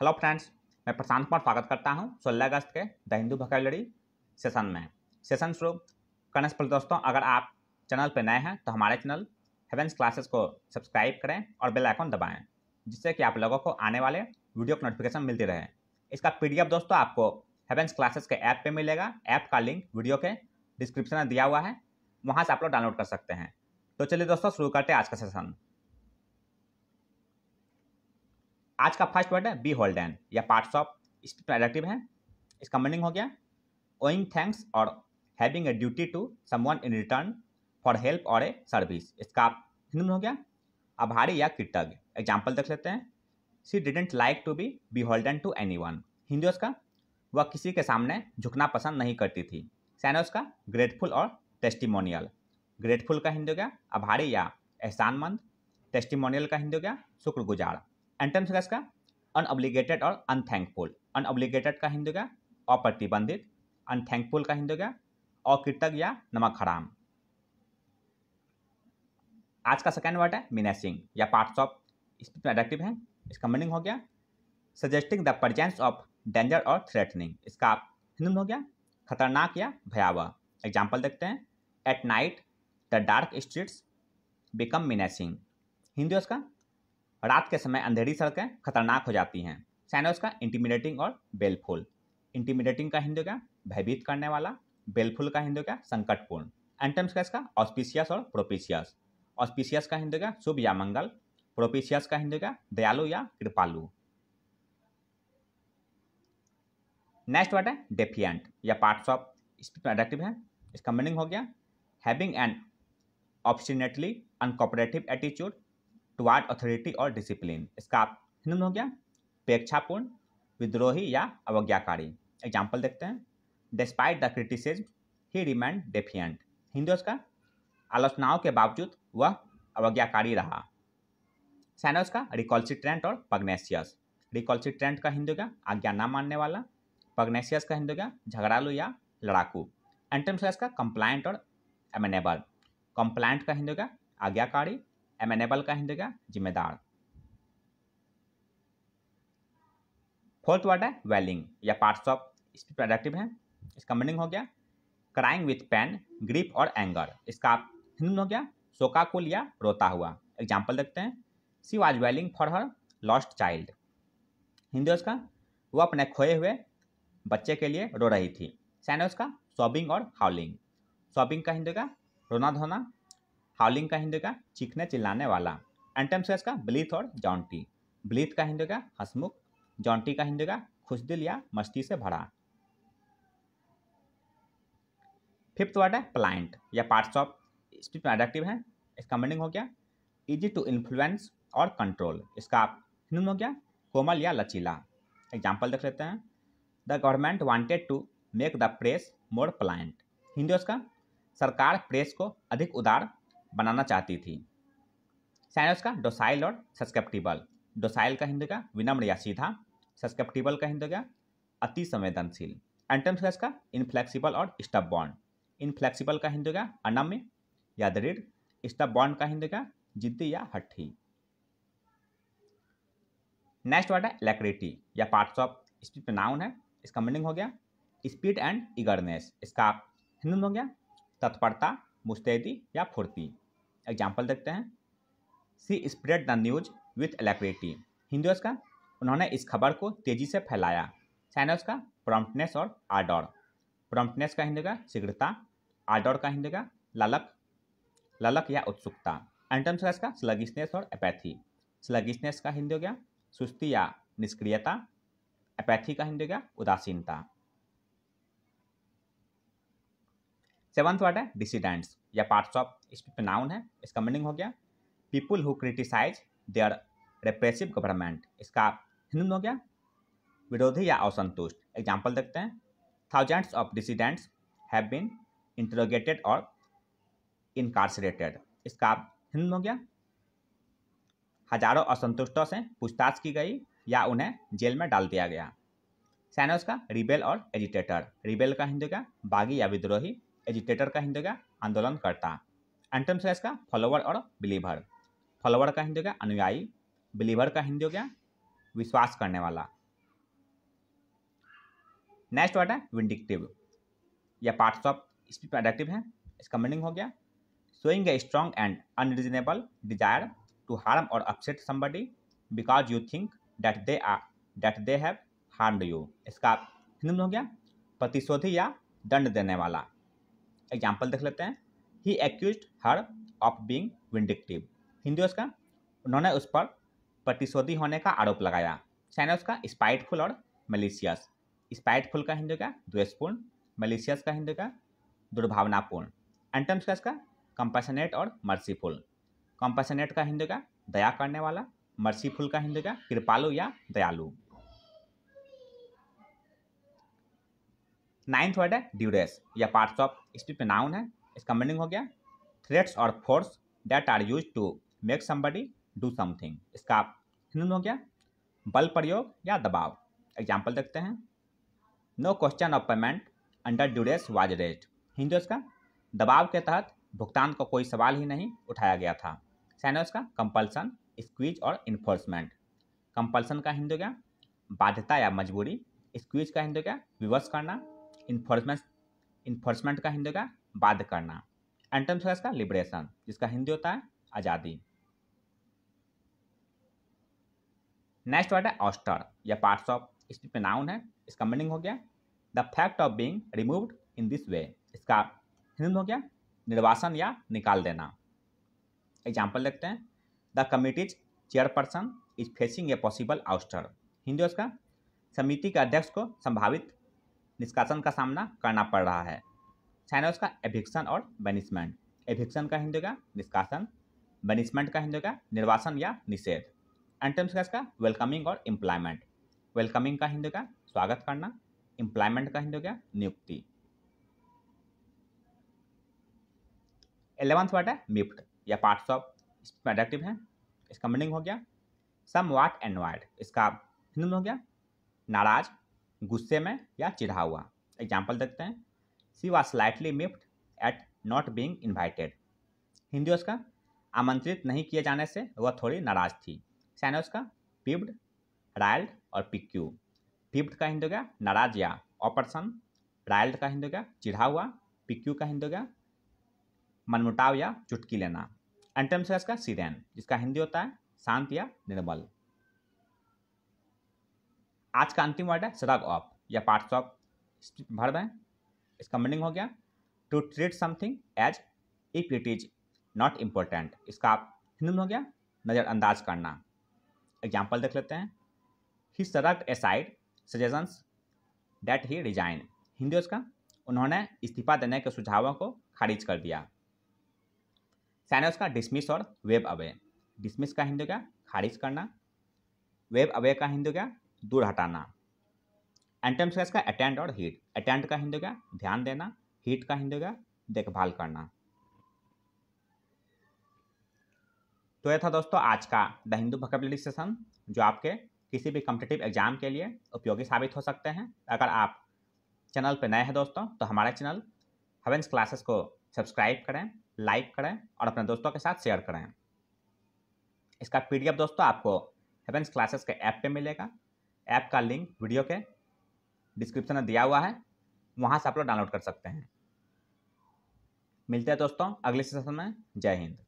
hello friends मैं प्रशांत कुमार स्वागत करता हूं 16 अगस्त के द हिंदू भकेलड़ी सेशन में सेशन शुरू करने से पहले दोस्तों अगर आप चैनल पर नए हैं तो हमारे चैनल हेवेंस क्लासेस को सब्सक्राइब करें और बेल आइकन दबाएं जिससे कि आप लोगों को आने वाले वीडियो को नोटिफिकेशन मिलती रहे इसका पी दोस्तों आपको हेवेंस क्लासेस के ऐप पर मिलेगा ऐप का लिंक वीडियो के डिस्क्रिप्शन में दिया हुआ है वहाँ से आप लोग डाउनलोड कर सकते हैं तो चलिए दोस्तों शुरू करते हैं आज का सेशन आज का फर्स्ट वर्ड है बी होल्डन या पार्ट्स ऑफ एडक्टिव है इसका मीनिंग हो गया ओइंग थैंक्स और having a duty to someone in return for help और ए सर्विस इसका हिंदी हो गया आभारी या कृतज्ञ एग्जाम्पल देख लेते हैं she didn't like to be be beholden to anyone उसका वह किसी के सामने झुकना पसंद नहीं करती थी सैन उसका ग्रेटफुल और टेस्टिमोनियल ग्रेटफुल का हिंदी हो गया आभारी या एहसानमंद टेस्टिमोनियल का हिंदी हो गया शुक्रगुजार एंटम्स टर्म्स होगा इसका अनऑब्लिगेटेड और अनथैंकफुल अनऑब्लिगेटेड का हिंदू क्या अप्रतिबंधित अनथैंकफुल का हिंदू क्या अकृतज्ञ या नमक हराम आज का सेकेंड वर्ड है मीनेसिंग या पार्ट्स ऑफ इसमें एडेक्टिव है इसका मीनिंग हो गया suggesting the presence of danger और थ्रेटनिंग इसका आप हिंदू हो गया खतरनाक या भयावह एग्जाम्पल देखते हैं at night the dark streets become menacing Hindi उसका रात के समय अंधेरी सड़कें खतरनाक हो जाती हैं सैनोस का इंटीमिडेटिंग और बेलफुल इंटीमिडेटिंग का हिंदू क्या भयभीत करने वाला बेलफुल का हिंदू क्या संकटपूर्ण एंटम्स का इसका ऑस्पिशियस और प्रोपिशियस ऑस्पिशियस का हिंदू क्या शुभ या मंगल प्रोपिशियस का हिंदू क्या दयालु या कृपालु नेक्स्ट वर्ड है डेफियंट या पार्ट्स ऑफ स्पीच एडक्टिव है इसका मीनिंग हो गया having an obstinately uncooperative attitude toward authority और डिसिप्लिन इसका आप हिंदू हो गया अपेक्षापूर्ण विद्रोही या अवज्ञाकारी एग्जाम्पल देखते हैं despite the criticism he remained defiant Hindi उसका आलोचनाओं के बावजूद वह अवज्ञाकारी रहा सैनोस का रिकॉल्सिट्रेंट और पग्नेशियस रिकॉल्सिट्रेंट का हिंदू क्या आज्ञा ना मानने वाला पग्नेशियस का हिंदू क्या झगड़ालू या लड़ाकू एंटमसलस का कंप्लाइंट और एमेनेबल कंप्लाइंट का हिंदू क्या आज्ञाकारी एमेनेबल कहीं देगा जिम्मेदार फोर्थ वर्ड है वेलिंग या पार्ट्स ऑफ स्पीच प्रोडक्टिव है इसका मीनिंग हो गया क्राइंग विथ पेन ग्रीफ और एंगर इसका हिंदू हो गया शोकाकुल या रोता हुआ एग्जाम्पल देखते हैं she was wailing for her lost child Hindi उसका वो अपने खोए हुए बच्चे के लिए रो रही थी सैन उसका सॉबिंग और हाउलिंग सॉबिंग का हिंदी का रोना धोना हाउलिंग का हिंदी का चीखने चिल्लाने वाला एंटम्स का ब्लीथ और जॉन्टी ब्लीथ का हिंदी का हसमुख जॉन्टी का हिंदी का खुशदिल या मस्ती से भरा फिफ्थ वर्ड है प्लाइंट या पार्ट्स ऑफ स्पीच में एडेक्टिव है इसका मीनिंग हो गया इजी टू इन्फ्लुएंस और कंट्रोल इसका हिंदी हो गया कोमल या लचीला एग्जाम्पल देख लेते हैं the government wanted to make the press more pliant Hindi उसका सरकार प्रेस को अधिक उदार बनाना चाहती थी साइनस का डोसाइल और सस्केप्टिबल डोसाइल का हिंद हो गया विनम्र या सीधा सस्केप्टिबल का हिंद हो गया अति संवेदनशील एंटमस का इनफ्लेक्सिबल और स्टप बॉन्ड इनफ्लेक्सिबल का हिंद हो गया अनम्य या दृढ़ स्टप बॉन्ड का हिंद हो गया जिद्दी या हट्ठी नेक्स्ट वर्ड है इलेक्ट्रिटी या पार्ट्स ऑफ स्पीड नाउन है इसका मीनिंग हो गया स्पीड एंड इगरनेस इसका हिंदी हो गया तत्परता मुस्तैदी या फुर्ती एग्जाम्पल देखते हैं she spread the news with alacrity Hindi का उन्होंने इस खबर को तेजी से फैलाया साइनस का प्रॉम्प्टनेस और आर्डर प्रॉम्प्टनेस का हिंदी का शीघ्रता आर्डर का हिंदी का ललक ललक या उत्सुकता एंटम्स का का स्लगिशनेस और अपैथी स्लगिशनेस का हिंदी हो गया सुस्ती या निष्क्रियता अपैथी का हिंदी हो गया उदासीनता सेवंथ वर्ड है डिसीडेंट्स या पार्ट्स ऑफ इस नाउन है इसका मीनिंग हो गया people who criticise their repressive government इसका हिंदू हो गया विरोधी या असंतुष्ट एग्जाम्पल देखते हैं thousands of dissidents have been interrogated और इनकारसरेटेड इसका हिंदू हो गया हजारों असंतुष्टों से पूछताछ की गई या उन्हें जेल में डाल दिया गया सैनोस का रिबेल और एजिटेटर रिबेल का हिंदू क्या बागी या विद्रोही एजिटेटर का हिंदी हो गया आंदोलनकर्ता एंटम से इसका फॉलोवर और बिलीवर फॉलोवर का हिंदी हो गया अनुयायी बिलीवर का हिंदी हो गया विश्वास करने वाला नेक्स्ट वर्ड है विंडिक्टिव या पार्ट्स ऑफ स्पीच एडेक्टिव है इसका मीनिंग हो गया showing a strong and unreasonable desire to harm और upset somebody because you think that they are that they have harm you इसका हिंदी हो गया प्रतिशोधी या दंड देने वाला एग्जाम्पल देख लेते हैं he accuse her of being vindictive Hindi उसका उन्होंने उस पर प्रतिशोधी होने का आरोप लगाया चाइना उसका स्पाइटफुल और मलेशियस स्पाइटफुल का हिंदी का द्वेषपूर्ण मलेशियस का हिंदी का दुर्भावनापूर्ण एंटम्स का इसका कंपेसनेट और मर्सीफुल कंपेसनेट का हिंदी का दया करने वाला मर्सीफुल का हिंदी का कृपालु या दयालु नाइन्थ वर्ड है ड्यूरेस या पार्ट्स ऑफ स्पीड पे नाउन है इसका मीनिंग हो गया थ्रेट्स और force that are use to make somebody do something इसका हिंदी हो गया बल प्रयोग या दबाव एग्जाम्पल देखते हैं no question of payment under duress was raised Hindi इसका दबाव के तहत भुगतान का को कोई सवाल ही नहीं उठाया गया था सैनो इसका कंपल्सन स्क्वीज और इन्फोर्समेंट कंपल्सन का हिंदू क्या बाध्यता या मजबूरी स्क्वीज का हिंदू क्या विवश करना इन्फोर्समेंट इन्फोर्समेंट का हिंदी का बाध्य करना एंटम्स होगा इसका लिबरेशन जिसका हिंदी होता है आज़ादी नेक्स्ट वर्ड है ऑस्टर या पार्ट्स ऑफ इसमें नाउन है इसका मीनिंग हो गया the fact of being removed in this way इसका हिंदी हो गया निर्वासन या निकाल देना एग्जाम्पल देखते हैं the committee's chairperson is facing a possible ouster Hindi उसका समिति के अध्यक्ष को संभावित निष्कासन का सामना करना पड़ रहा है छाना उसका एभिक्सन और बनिशमेंट एभिक्सन का हिंद होगा निष्कासन बनिशमेंट का हिंद होगा निर्वासन या निषेध एंटम्स का इसका वेलकमिंग और एम्प्लॉयमेंट वेलकमिंग का हिंद होगा स्वागत करना एम्प्लॉयमेंट का हिंद होगा नियुक्ति एलेवंथ वर्ड है मिफ्ट या पार्ट्स ऑफ इसमें एडेक्टिव है इसका मीनिंग हो गया सम वाट एंड वाइड इसका हिंदी हो गया नाराज गुस्से में या चिढ़ा हुआ एग्जाम्पल देखते हैं she was slightly miffed at not being invited Hindi उसका आमंत्रित नहीं किए जाने से वह थोड़ी नाराज थी सैन्य उसका पिब्ड रायल्ड और पिक्यू पिब्ड का हिंदू हो गया नाराज या ऑपरसन रायल्ड का हिंदू हो गया चिढ़ा हुआ पिक्यू का हिंदू हो गया मनमुटाव या चुटकी लेना एंटम्स का सीरेन जिसका हिंदी होता है शांत या निर्मल आज का अंतिम वर्ड है सदग ऑफ या पार्ट्स ऑफ भर दें इसका मीनिंग हो गया to treat something as if it is not important इसका आप हिंदू में हो गया नज़रअंदाज करना एग्जाम्पल देख लेते हैं ही सदक aside suggestions that he resign Hindi उसका उन्होंने इस्तीफा देने के सुझावों को खारिज कर दिया सैन उसका डिसमिस और वेब अवे डिसमिस का हिंदू क्या खारिज करना वेब अवे का हिंदू क्या दूर हटाना एंटम्स क्या इसका अटेंड और हीट अटेंड का हिंदी क्या ध्यान देना हीट का हिंदी क्या देखभाल करना तो यह था दोस्तों आज का द हिंदू वोकेबलरी सेशन जो आपके किसी भी कम्पिटेटिव एग्जाम के लिए उपयोगी साबित हो सकते हैं अगर आप चैनल पर नए हैं दोस्तों तो हमारे चैनल हवेंस क्लासेस को सब्सक्राइब करें लाइक करें और अपने दोस्तों के साथ शेयर करें इसका पीडीएफ दोस्तों आपको हेवेंस क्लासेस के ऐप पे मिलेगा ऐप का लिंक वीडियो के डिस्क्रिप्शन में दिया हुआ है वहाँ से आप लोग डाउनलोड कर सकते हैं मिलते हैं दोस्तों अगले सेशन में जय हिंद